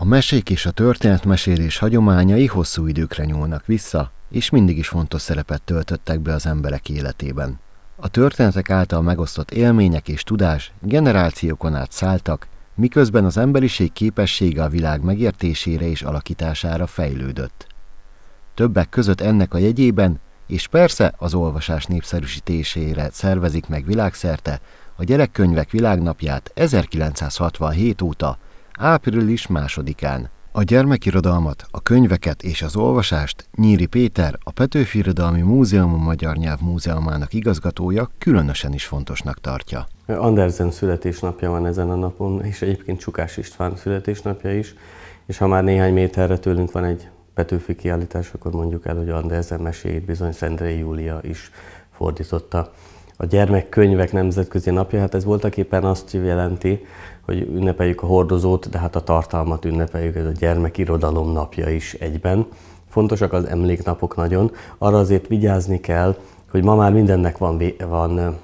A mesék és a történetmesélés hagyományai hosszú időkre nyúlnak vissza, és mindig is fontos szerepet töltöttek be az emberek életében. A történetek által megosztott élmények és tudás generációkon át szálltak, miközben az emberiség képessége a világ megértésére és alakítására fejlődött. Többek között ennek a jegyében, és persze az olvasás népszerűsítésére szervezik meg világszerte a Gyerekkönyvek Világnapját 1967 óta, április másodikán. A gyermekirodalmat, a könyveket és az olvasást Nyíri Péter, a Petőfi Irodalmi Múzeum Magyar Nyelv Múzeumának igazgatója különösen is fontosnak tartja. Andersen születésnapja van ezen a napon, és egyébként Csukás István születésnapja is, és ha már néhány méterre tőlünk van egy Petőfi kiállítás, akkor mondjuk el, hogy Andersen meséjét bizony Szendrei Júlia is fordította a gyermekkönyvek nemzetközi napja, hát ez voltak éppen azt jelenti, hogy ünnepeljük a hordozót, de hát a tartalmat ünnepeljük, ez a gyermekirodalom napja is egyben. Fontosak az emléknapok nagyon, arra azért vigyázni kell, hogy ma már mindennek van, van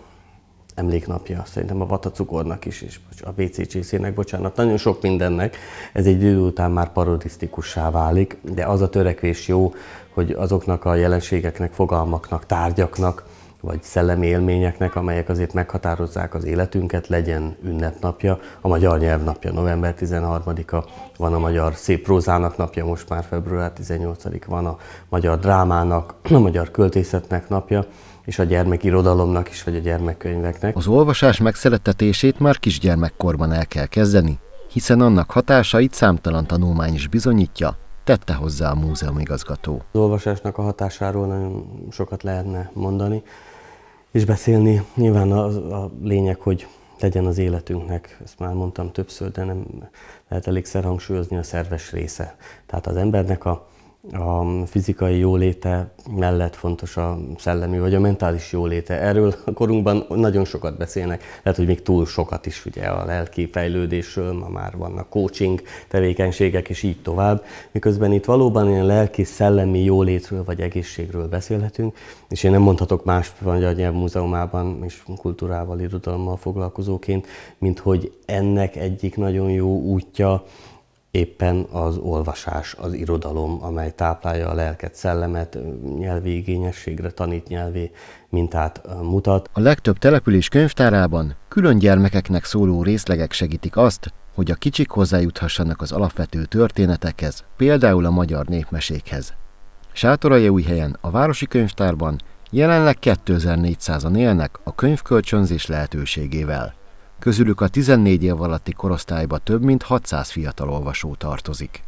emléknapja, szerintem a vatacukornak is, és a bcc csészének, bocsánat, nagyon sok mindennek. Ez egy idő után már parodisztikussá válik, de az a törekvés jó, hogy azoknak a jelenségeknek, fogalmaknak, tárgyaknak, vagy szellemi élményeknek, amelyek azért meghatározzák az életünket, legyen ünnepnapja, a Magyar napja november 13-a, van a Magyar Szép Prózának napja, most már február 18-ig van a Magyar Drámának, a Magyar Költészetnek napja, és a gyermekirodalomnak is, vagy a gyermekkönyveknek. Az olvasás megszeretetését már kisgyermekkorban el kell kezdeni, hiszen annak hatásait számtalan tanulmány is bizonyítja, tette hozzá a múzeum igazgató. Az olvasásnak a hatásáról nagyon sokat lehetne mondani is beszélni. Nyilván a, a lényeg, hogy legyen az életünknek, ezt már mondtam többször, de nem lehet elégszer hangsúlyozni a szerves része. Tehát az embernek a a fizikai jóléte mellett fontos a szellemi vagy a mentális jóléte. Erről a korunkban nagyon sokat beszélnek, lehet, hogy még túl sokat is ugye a lelki fejlődésről, ma már vannak coaching tevékenységek és így tovább, miközben itt valóban ilyen lelki, szellemi jólétről vagy egészségről beszélhetünk, és én nem mondhatok más Magyar Nyelv Múzeumában és kultúrával, irodalommal foglalkozóként, mint hogy ennek egyik nagyon jó útja éppen az olvasás, az irodalom, amely táplálja a lelket, szellemet, nyelvi igényességre tanít nyelvi mintát mutat. A legtöbb település könyvtárában külön gyermekeknek szóló részlegek segítik azt, hogy a kicsik hozzájuthassanak az alapvető történetekhez, például a magyar népmesékhez. helyen a Városi Könyvtárban jelenleg 2400-an élnek a könyvkölcsönzés lehetőségével. Közülük a 14 év alatti korosztályba több mint 600 fiatal olvasó tartozik.